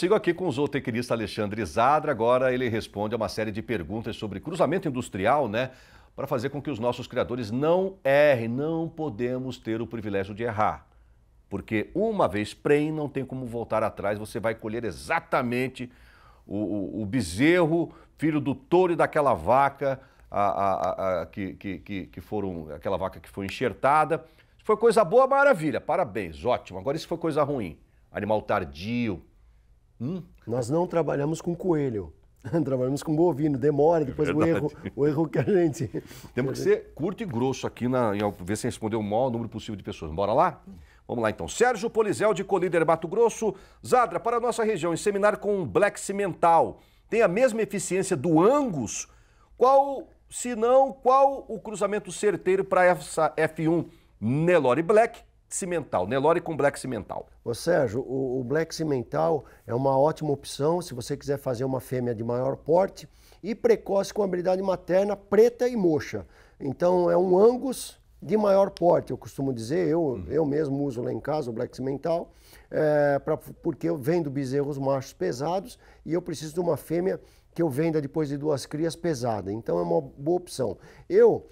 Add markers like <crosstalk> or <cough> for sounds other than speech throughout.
Sigo aqui com o zootecnista Alexandre Zadra. Agora ele responde a uma série de perguntas sobre cruzamento industrial, né? Para fazer com que os nossos criadores não errem. Não podemos ter o privilégio de errar. Porque uma vez prem, não tem como voltar atrás. Você vai colher exatamente o, o, o bezerro, filho do touro e daquela vaca a, a, a, que, que, que foram. aquela vaca que foi enxertada. Se foi coisa boa, maravilha. Parabéns, ótimo. Agora, isso foi coisa ruim. Animal tardio, Hum? Nós não trabalhamos com coelho. <laughs> Trabalhamos com bovino, demora é depois é o, erro, o erro que a gente. Temos que ser curto e grosso aqui, na, em, ver se respondeu o maior número possível de pessoas. Bora lá? Vamos lá então. Sérgio Polizel, de Colíder, Mato Grosso. Zadra, para a nossa região, inseminar com black cimental tem a mesma eficiência do Angus? Qual, se não, qual o cruzamento certeiro para essa F1 Nelore Black cimental, Nelore com black cimental. Ô Sérgio, o, o black cimental é uma ótima opção se você quiser fazer uma fêmea de maior porte e precoce com habilidade materna preta e mocha. Então é um angus de maior porte, eu costumo dizer, eu, uhum. eu mesmo uso lá em casa o black cimental, é, pra, porque eu vendo bezerros machos pesados e eu preciso de uma fêmea que eu venda depois de duas crias pesada. Então é uma boa opção. Eu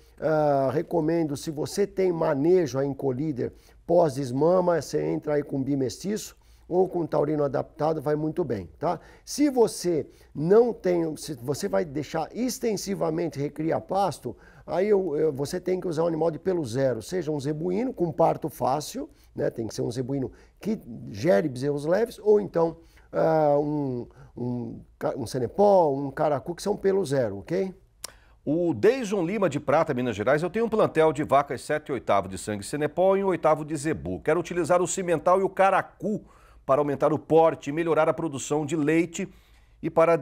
uh, recomendo, se você tem manejo a Incolíder Pós-desmama, você entra aí com bimestiço ou com taurino adaptado, vai muito bem, tá? Se você não tem, se você vai deixar extensivamente recriar pasto, aí eu, eu, você tem que usar um animal de pelo zero, seja um zebuíno com parto fácil, né? Tem que ser um zebuíno que gere bezerros leves, ou então uh, um, um, um cenepó, um caracu, que são pelo zero, ok? O Deison Lima de Prata, Minas Gerais, eu tenho um plantel de vacas 7 e 8 de sangue Senepol e um oitavo de Zebu. Quero utilizar o cimental e o caracu para aumentar o porte e melhorar a produção de leite e para,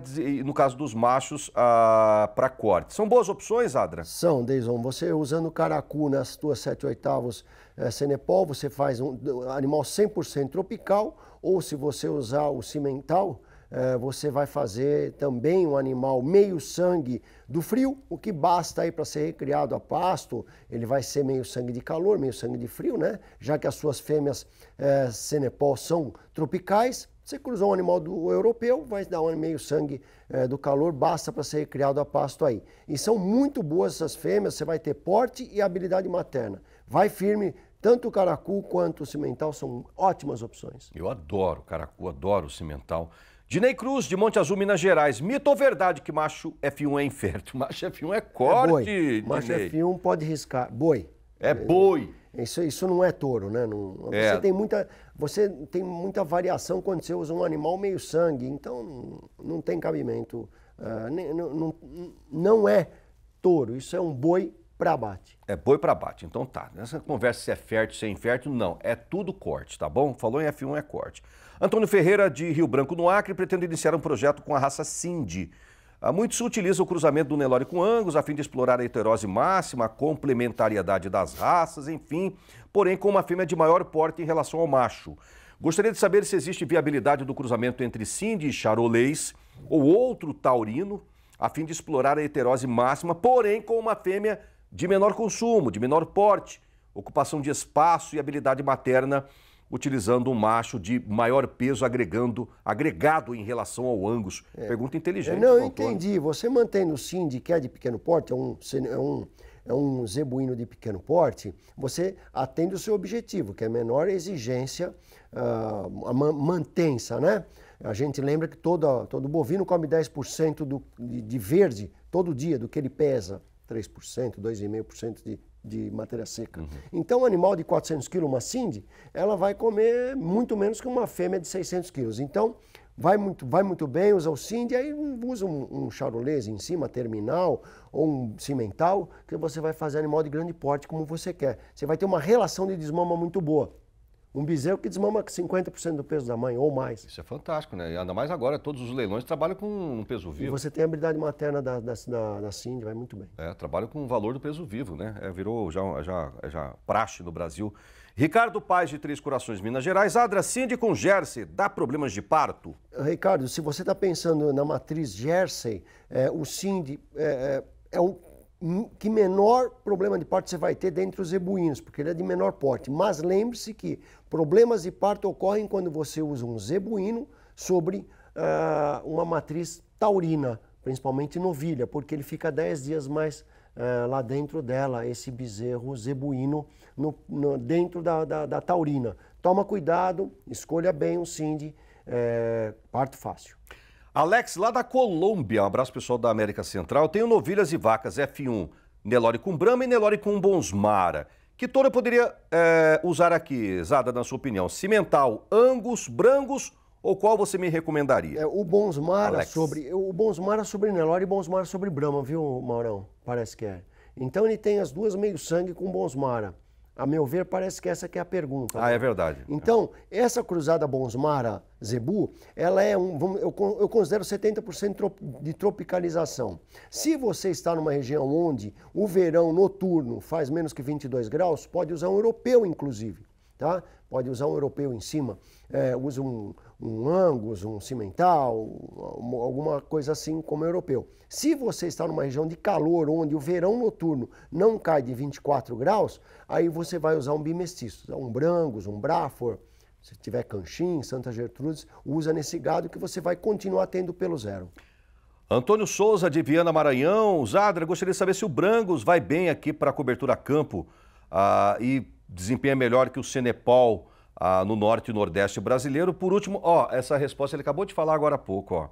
no caso dos machos, ah, para corte. São boas opções, Adra? São, Deison. Você usando caracu nas tuas 7 oitavos eh, Senepol, você faz um animal 100% tropical, ou se você usar o cimental, eh, você vai fazer também um animal meio sangue do frio, o que basta aí para ser recriado a pasto, ele vai ser meio sangue de calor, meio sangue de frio, né? Já que as suas fêmeas é, eh, Senepol são tropicais, você cruzou um animal do europeu, vai dar um meio sangue é, do calor, basta para ser criado a pasto aí. E são muito boas essas fêmeas, você vai ter porte e habilidade materna. Vai firme, tanto o caracu quanto o cimental são ótimas opções. Eu adoro caracu, adoro o cimental. Dinei Cruz, de Monte Azul, Minas Gerais. Mito ou verdade que macho F1 é, é infértil? <laughs> Macho F1 é, é, é corte, é Macho F1 pode riscar. Boi. É boi. Isso, isso não é touro, né? Não, é. Você, tem muita, você tem muita variação quando você usa um animal meio sangue, então não tem cabimento. Uh, não, não, não é touro, isso é um boi para abate. É boi para abate, então tá. Nessa conversa se é fértil, se é infértil, não. É tudo corte, tá bom? Falou em F1 é corte. Antônio Ferreira, de Rio Branco, no Acre, pretende iniciar um projeto com a raça Cindy. Ah, muitos utilizam o cruzamento do Nelore com Angus a fim de explorar a heterose máxima, a complementariedade das raças, enfim, porém com uma fêmea de maior porte em relação ao macho. Gostaria de saber se existe viabilidade do cruzamento entre Cindy e Charolês ou outro taurino, a fim de explorar a heterose máxima, porém com uma fêmea de menor consumo, de menor porte, ocupação de espaço e habilidade materna utilizando um macho de maior peso agregando, agregado em relação ao Angus. É. Pergunta inteligente. É, não, eu entendi. Você mantendo o Cindy, que é de pequeno porte, é um, é um, é um zebuíno de pequeno porte, você atende o seu objetivo, que é menor exigência, uh, a man mantença, né? A gente lembra que todo todo bovino come 10% do, de, de verde todo dia do que ele pesa. 3%, 2,5% de de matéria seca. Uhum. Então, um animal de 400 quilos, uma cindy, ela vai comer muito menos que uma fêmea de 600 quilos. Então, vai muito, vai muito bem, usa o cindy, aí usa um, um charolês em cima, terminal, ou um cimental, que você vai fazer animal de grande porte como você quer. Você vai ter uma relação de desmama muito boa. Um bezerro que desmama 50% do peso da mãe ou mais. Isso é fantástico, né? E ainda mais agora, todos os leilões trabalham com um peso vivo. E você tem a habilidade materna da, da, da, da Cindy, vai muito bem. É, trabalha com o valor do peso vivo, né? É, virou já, já, já praxe no Brasil. Ricardo Paz, de Três Corações, Minas Gerais. Adra Cindy com Jersey, dá problemas de parto? Eh, Ricardo, se você está pensando na matriz Jersey, é, o Cindy é, é um Hum, que menor problema de parto você vai ter dentre os zebuínos, porque ele é de menor porte. Mas lembre-se que problemas de parto ocorrem quando você usa um zebuíno sobre uh, uma matriz taurina, principalmente novilha, porque ele fica 10 dias mais uh, lá dentro dela, esse bezerro zebuíno, no, no, dentro da, da, da, taurina. Toma cuidado, escolha bem um cindy, eh, parto fácil. Alex, lá da Colômbia, um abraço pessoal da América Central. Tenho novilhas e vacas F1, Nelore com Brahma e Nelore com Bonsmara. Que touro eu poderia é, usar aqui, Zada, na sua opinião? Cimental, Angus, Brangos ou qual você me recomendaria? É, o Bonsmara Alex. sobre o Bonsmara sobre Nelore e Bonsmara sobre Brahma, viu, Maurão? Parece que é. Então ele tem as duas meio sangue com Bonsmara. A meu ver, parece que essa que é a pergunta. Ah, é né? é verdade. Então, essa cruzada Bonsmara-Zebu, ela é um, eu, eu considero 70% de tropicalização. Se você está numa região onde o verão noturno faz menos que 22 graus, pode usar um europeu, inclusive, tá? Pode usar um europeu em cima, é, usa um, um Angus, um cimental, alguma coisa assim como europeu. Se você está numa região de calor onde o verão noturno não cai de 24 graus, aí você vai usar um bimestiço, tá? um Brangus, um Brafor, se tiver Canchim, Santa Gertrudes, usa nesse gado que você vai continuar tendo pelo zero. Antônio Souza, de Viana Maranhão. Zadra, gostaria de saber se o Brangus vai bem aqui para a cobertura campo ah, e desempenha é melhor que o Cenepol ah, no norte e nordeste brasileiro. Por último, ó, essa resposta ele acabou de falar agora há pouco, ó.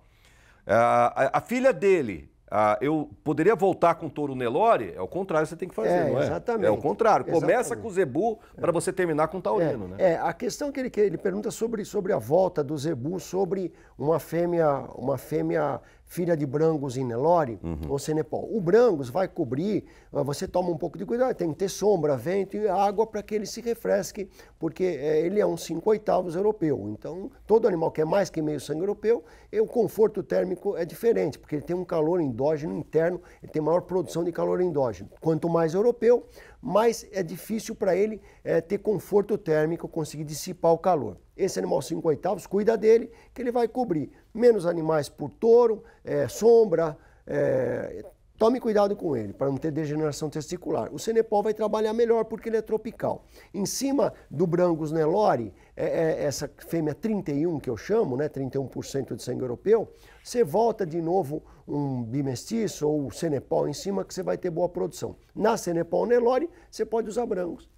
Ah, a, a, filha dele, ah, eu poderia voltar com o Nelore? É o contrário que você tem que fazer, é, não é? Exatamente. É o contrário. Começa exatamente. com o Zebu para você terminar com o Taurino, é, né? É, a questão que ele, que ele pergunta sobre, sobre a volta do Zebu, sobre uma fêmea, uma fêmea filha de Brangos em Nelore uhum. ou Senepol. O Brangos vai cobrir, ah, você toma um pouco de cuidado, tem que ter sombra, vento e água para que ele se refresque, porque eh, ele é um 5 oitavos europeu. Então, todo animal que é mais que meio sangue europeu, eh, o conforto térmico é diferente, porque ele tem um calor endógeno interno, ele tem maior produção de calor endógeno. Quanto mais europeu, mais é difícil para ele é, ter conforto térmico, conseguir dissipar o calor esse animal 5 oitavos, cuida dele, que ele vai cobrir menos animais por touro, é, sombra. É, tome cuidado com ele para não ter degeneração testicular. O Senepol vai trabalhar melhor porque ele é tropical. Em cima do Brangus Nelore, é, é, essa fêmea 31 que eu chamo, né, 31% de sangue europeu, você volta de novo um bimestiço ou Senepol em cima que você vai ter boa produção. Na Senepol Nelore, você pode usar Brangus.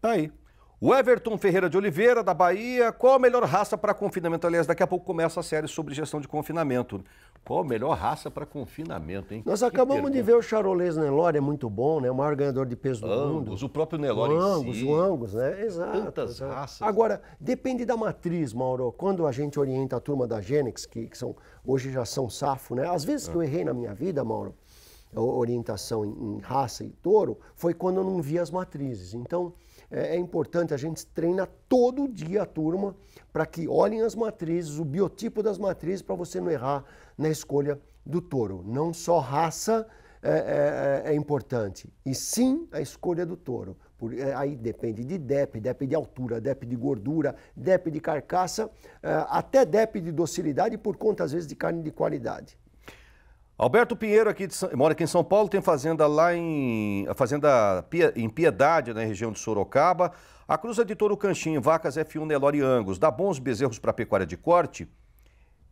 Tá aí. O Everton Ferreira de Oliveira, da Bahia, qual a melhor raça para confinamento? Aliás, daqui a pouco começa a série sobre gestão de confinamento. Qual a melhor raça para confinamento, hein? Nós que acabamos pergunta. de ver o charolês Nelore, é muito bom, né? O maior ganhador de peso do Angus, mundo. Angus, o próprio Nelore o Angus, si. o Angus, né? Exato. Tantas exato. raças. Agora, depende da matriz, Mauro. Quando a gente orienta a turma da Gênix, que, que são, hoje já são safo, né? Às vezes que eu ah. errei na minha vida, Mauro, orientação em, em raça e touro, foi quando eu não vi as matrizes. Então é, é importante, a gente treina todo dia a turma para que olhem as matrizes, o biotipo das matrizes, para você não errar na escolha do touro. Não só raça é, é, é, é importante, e sim a escolha do touro. Por, é, aí depende de DEP, DEP de altura, DEP de gordura, DEP de carcaça, é, até DEP de docilidade, por conta às vezes de carne de qualidade. Alberto Pinheiro aqui de, mora aqui em São Paulo, tem fazenda lá em a fazenda em Piedade, na região de Sorocaba. A cruza de touro canchinho, vacas F1 Nelore Angus, dá bons bezerros para pecuária de corte?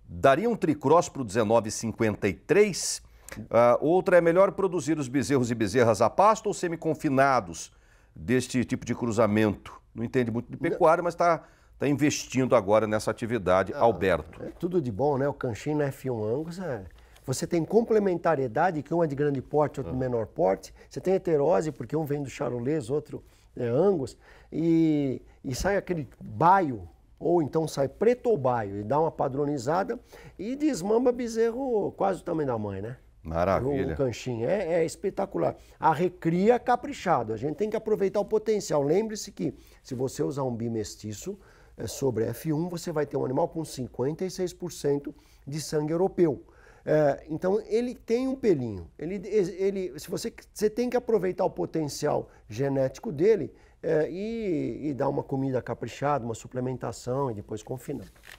Daria um tricross para o 1953? Uh, outra é melhor produzir os bezerros e bezerras a pasto ou semi-confinados deste tipo de cruzamento? Não entende muito de pecuária, mas está tá investindo agora nessa atividade, ah, Alberto. É tudo de bom, né? O canchinho F1 Angus é você tem complementariedade, que um é de grande porte, outro de ah. menor porte. Você tem heterose, porque um vem do charolês, outro é angus. E, e sai aquele baio, ou então sai preto ou baio, e dá uma padronizada. E desmamba bezerro quase o tamanho da mãe, né? Maravilha. O, o canchinho. É, é, espetacular. A recria é caprichado. A gente tem que aproveitar o potencial. Lembre-se que se você usar um bimestiço é, sobre F1, você vai ter um animal com 56% de sangue europeu. É, então ele tem um pelinho. Ele, ele, se você, você tem que aproveitar o potencial genético dele é, e, e, dar uma comida caprichada, uma suplementação e depois confinar.